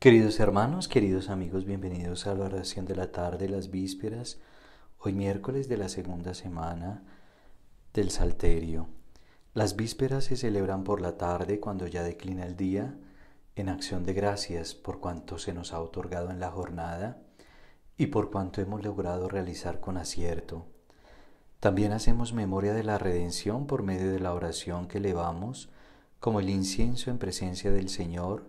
Queridos hermanos, queridos amigos, bienvenidos a la oración de la tarde, las vísperas, hoy miércoles de la segunda semana del Salterio. Las vísperas se celebran por la tarde cuando ya declina el día, en acción de gracias por cuanto se nos ha otorgado en la jornada y por cuanto hemos logrado realizar con acierto. También hacemos memoria de la redención por medio de la oración que elevamos como el incienso en presencia del Señor,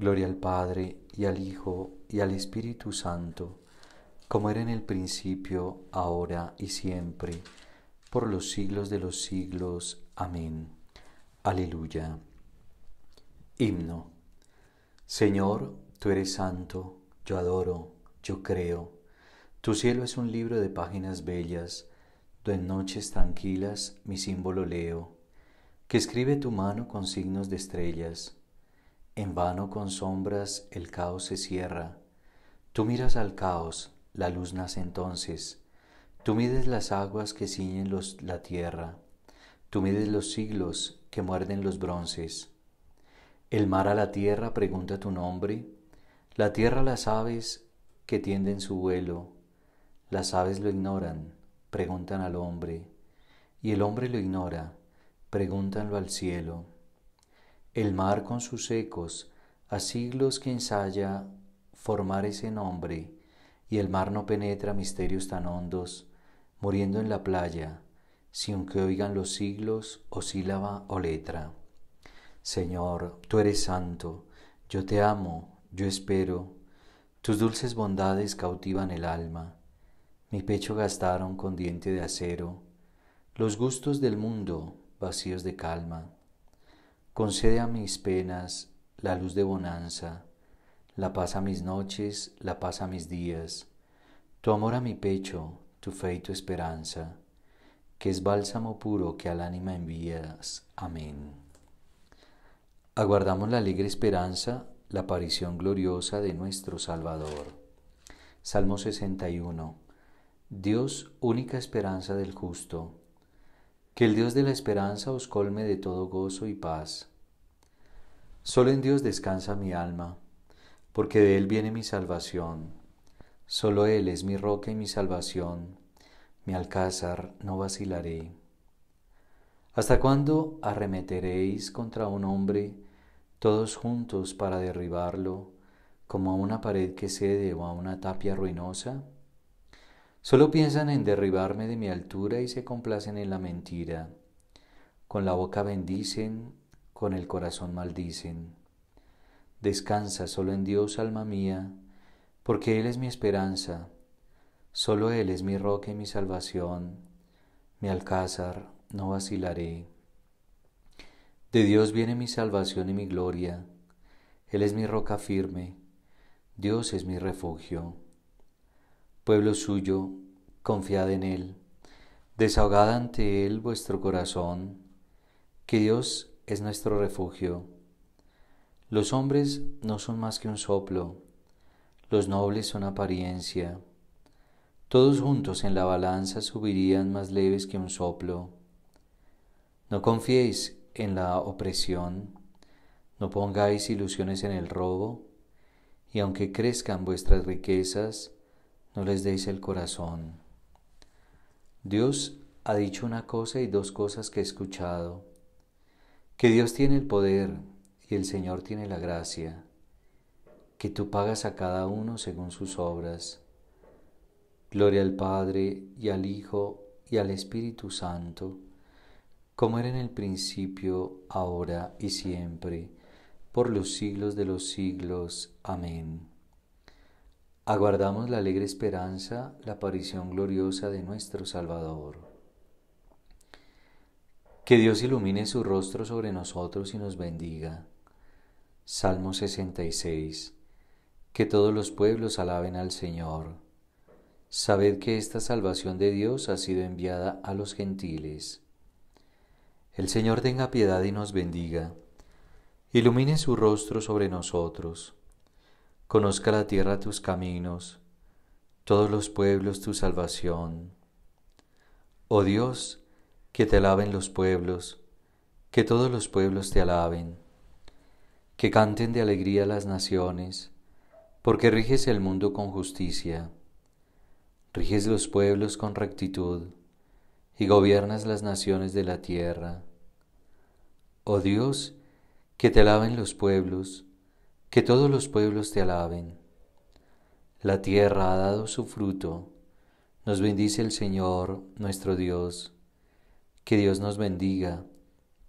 Gloria al Padre y al Hijo y al Espíritu Santo, como era en el principio, ahora y siempre, por los siglos de los siglos. Amén. Aleluya. Himno. Señor, tú eres santo, yo adoro, yo creo. Tu cielo es un libro de páginas bellas, Tú en noches tranquilas mi símbolo leo, que escribe tu mano con signos de estrellas en vano con sombras el caos se cierra. Tú miras al caos, la luz nace entonces. Tú mides las aguas que ciñen los, la tierra. Tú mides los siglos que muerden los bronces. El mar a la tierra pregunta tu nombre. La tierra a las aves que tienden su vuelo. Las aves lo ignoran, preguntan al hombre. Y el hombre lo ignora, pregúntanlo al cielo el mar con sus ecos, a siglos que ensaya formar ese nombre, y el mar no penetra misterios tan hondos, muriendo en la playa, sin que oigan los siglos o sílaba o letra. Señor, tú eres santo, yo te amo, yo espero, tus dulces bondades cautivan el alma, mi pecho gastaron con diente de acero, los gustos del mundo vacíos de calma Concede a mis penas la luz de bonanza, la paz a mis noches, la paz a mis días, tu amor a mi pecho, tu fe y tu esperanza, que es bálsamo puro que al ánima envías. Amén. Aguardamos la alegre esperanza, la aparición gloriosa de nuestro Salvador. Salmo 61. Dios, única esperanza del justo que el Dios de la esperanza os colme de todo gozo y paz. Solo en Dios descansa mi alma, porque de Él viene mi salvación. Solo Él es mi roca y mi salvación. Mi alcázar no vacilaré. ¿Hasta cuándo arremeteréis contra un hombre todos juntos para derribarlo, como a una pared que cede o a una tapia ruinosa? Sólo piensan en derribarme de mi altura y se complacen en la mentira. Con la boca bendicen, con el corazón maldicen. Descansa solo en Dios, alma mía, porque Él es mi esperanza. Solo Él es mi roca y mi salvación. Mi alcázar, no vacilaré. De Dios viene mi salvación y mi gloria. Él es mi roca firme. Dios es mi refugio pueblo suyo, confiad en Él, desahogad ante Él vuestro corazón, que Dios es nuestro refugio. Los hombres no son más que un soplo, los nobles son apariencia. Todos juntos en la balanza subirían más leves que un soplo. No confiéis en la opresión, no pongáis ilusiones en el robo, y aunque crezcan vuestras riquezas, no les deis el corazón. Dios ha dicho una cosa y dos cosas que he escuchado, que Dios tiene el poder y el Señor tiene la gracia, que tú pagas a cada uno según sus obras. Gloria al Padre y al Hijo y al Espíritu Santo, como era en el principio, ahora y siempre, por los siglos de los siglos. Amén aguardamos la alegre esperanza, la aparición gloriosa de nuestro Salvador. Que Dios ilumine su rostro sobre nosotros y nos bendiga. Salmo 66. Que todos los pueblos alaben al Señor. Sabed que esta salvación de Dios ha sido enviada a los gentiles. El Señor tenga piedad y nos bendiga. Ilumine su rostro sobre nosotros conozca la tierra tus caminos, todos los pueblos tu salvación. Oh Dios, que te alaben los pueblos, que todos los pueblos te alaben, que canten de alegría las naciones, porque riges el mundo con justicia, riges los pueblos con rectitud, y gobiernas las naciones de la tierra. Oh Dios, que te alaben los pueblos, que todos los pueblos te alaben. La tierra ha dado su fruto. Nos bendice el Señor, nuestro Dios. Que Dios nos bendiga,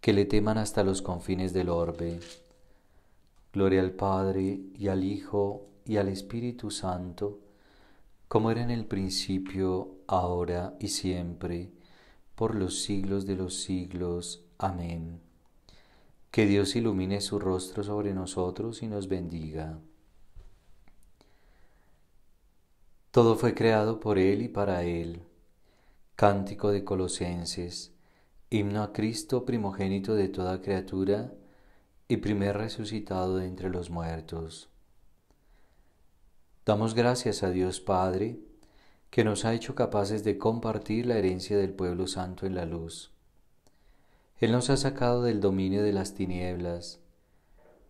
que le teman hasta los confines del orbe. Gloria al Padre y al Hijo y al Espíritu Santo, como era en el principio, ahora y siempre, por los siglos de los siglos. Amén. Que Dios ilumine su rostro sobre nosotros y nos bendiga. Todo fue creado por Él y para Él. Cántico de Colosenses, himno a Cristo primogénito de toda criatura y primer resucitado de entre los muertos. Damos gracias a Dios Padre, que nos ha hecho capaces de compartir la herencia del pueblo santo en la luz él nos ha sacado del dominio de las tinieblas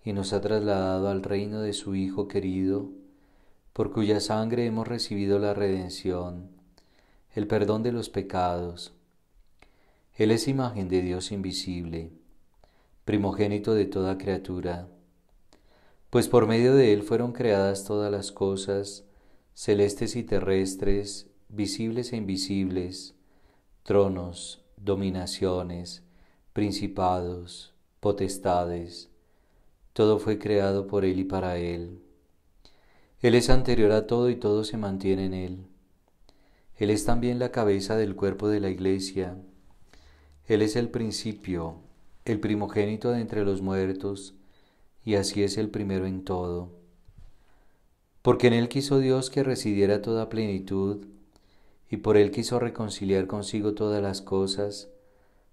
y nos ha trasladado al reino de su Hijo querido, por cuya sangre hemos recibido la redención, el perdón de los pecados. Él es imagen de Dios invisible, primogénito de toda criatura, pues por medio de Él fueron creadas todas las cosas, celestes y terrestres, visibles e invisibles, tronos, dominaciones, principados, potestades, todo fue creado por Él y para Él. Él es anterior a todo y todo se mantiene en Él. Él es también la cabeza del cuerpo de la iglesia. Él es el principio, el primogénito de entre los muertos, y así es el primero en todo. Porque en Él quiso Dios que residiera toda plenitud, y por Él quiso reconciliar consigo todas las cosas,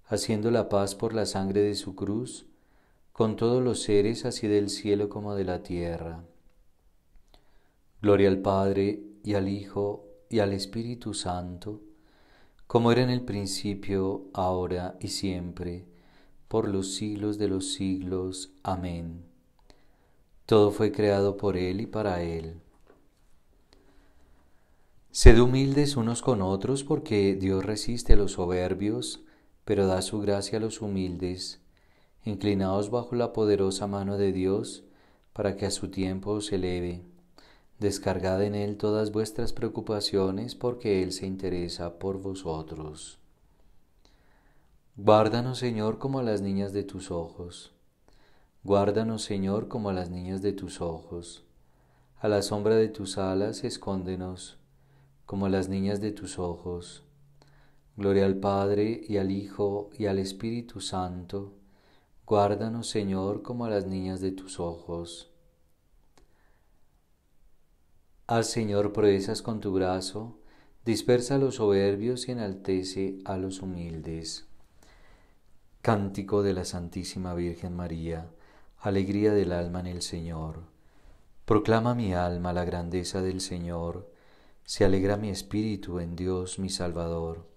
haciendo la paz por la sangre de su cruz, con todos los seres así del cielo como de la tierra. Gloria al Padre y al Hijo y al Espíritu Santo, como era en el principio, ahora y siempre, por los siglos de los siglos. Amén. Todo fue creado por Él y para Él. Sed humildes unos con otros porque Dios resiste a los soberbios pero da su gracia a los humildes, inclinados bajo la poderosa mano de Dios, para que a su tiempo os eleve. Descargad en Él todas vuestras preocupaciones, porque Él se interesa por vosotros. Guárdanos, Señor, como a las niñas de tus ojos. Guárdanos, Señor, como a las niñas de tus ojos. A la sombra de tus alas, escóndenos, como a las niñas de tus ojos. Gloria al Padre y al Hijo y al Espíritu Santo. Guárdanos, Señor, como a las niñas de tus ojos. Al Señor, proezas con tu brazo, dispersa a los soberbios y enaltece a los humildes. Cántico de la Santísima Virgen María, alegría del alma en el Señor. Proclama mi alma la grandeza del Señor, se alegra mi espíritu en Dios mi Salvador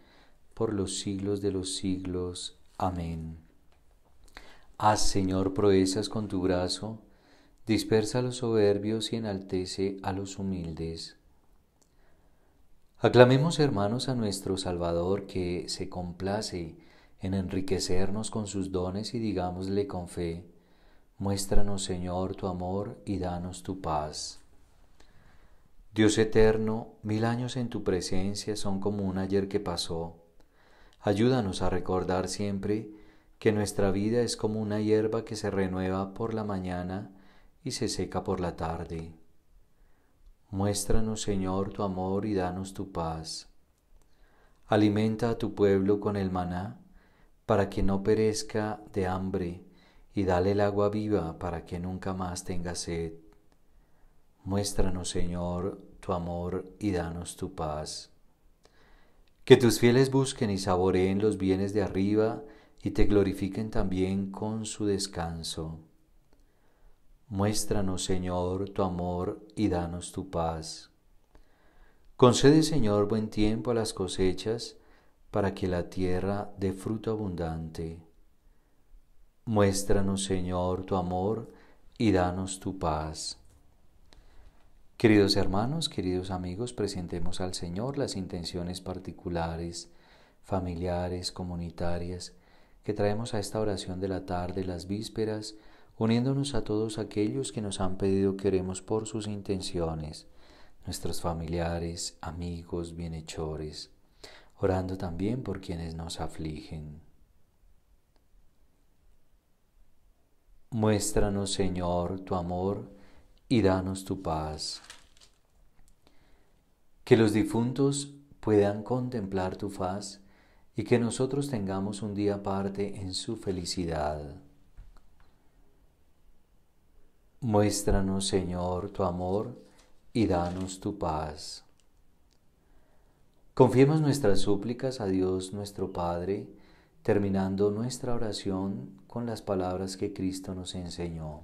por los siglos de los siglos. Amén. Haz, Señor, proezas con tu brazo, dispersa a los soberbios y enaltece a los humildes. Aclamemos, hermanos, a nuestro Salvador que se complace en enriquecernos con sus dones y digámosle con fe, muéstranos, Señor, tu amor y danos tu paz. Dios eterno, mil años en tu presencia son como un ayer que pasó Ayúdanos a recordar siempre que nuestra vida es como una hierba que se renueva por la mañana y se seca por la tarde. Muéstranos, Señor, tu amor y danos tu paz. Alimenta a tu pueblo con el maná, para que no perezca de hambre, y dale el agua viva para que nunca más tenga sed. Muéstranos, Señor, tu amor y danos tu paz. Que tus fieles busquen y saboreen los bienes de arriba y te glorifiquen también con su descanso. Muéstranos, Señor, tu amor y danos tu paz. Concede, Señor, buen tiempo a las cosechas, para que la tierra dé fruto abundante. Muéstranos, Señor, tu amor y danos tu paz. Queridos hermanos, queridos amigos, presentemos al Señor las intenciones particulares, familiares, comunitarias que traemos a esta oración de la tarde, las vísperas, uniéndonos a todos aquellos que nos han pedido que por sus intenciones, nuestros familiares, amigos, bienhechores, orando también por quienes nos afligen. Muéstranos, Señor, tu amor, y danos tu paz. Que los difuntos puedan contemplar tu faz y que nosotros tengamos un día aparte en su felicidad. Muéstranos, Señor, tu amor y danos tu paz. Confiemos nuestras súplicas a Dios nuestro Padre, terminando nuestra oración con las palabras que Cristo nos enseñó.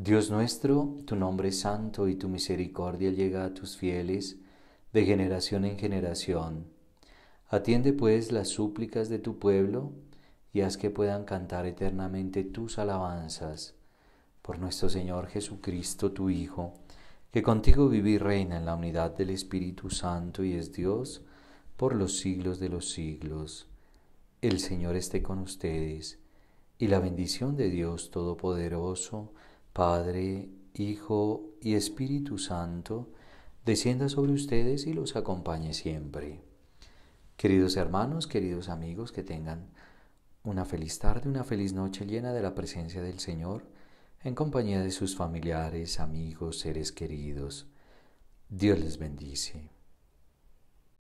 Dios nuestro, tu nombre es santo y tu misericordia llega a tus fieles de generación en generación. Atiende pues las súplicas de tu pueblo y haz que puedan cantar eternamente tus alabanzas. Por nuestro Señor Jesucristo, tu Hijo, que contigo vive y reina en la unidad del Espíritu Santo y es Dios por los siglos de los siglos. El Señor esté con ustedes y la bendición de Dios Todopoderoso, Padre, Hijo y Espíritu Santo, descienda sobre ustedes y los acompañe siempre. Queridos hermanos, queridos amigos, que tengan una feliz tarde, una feliz noche llena de la presencia del Señor, en compañía de sus familiares, amigos, seres queridos. Dios les bendice.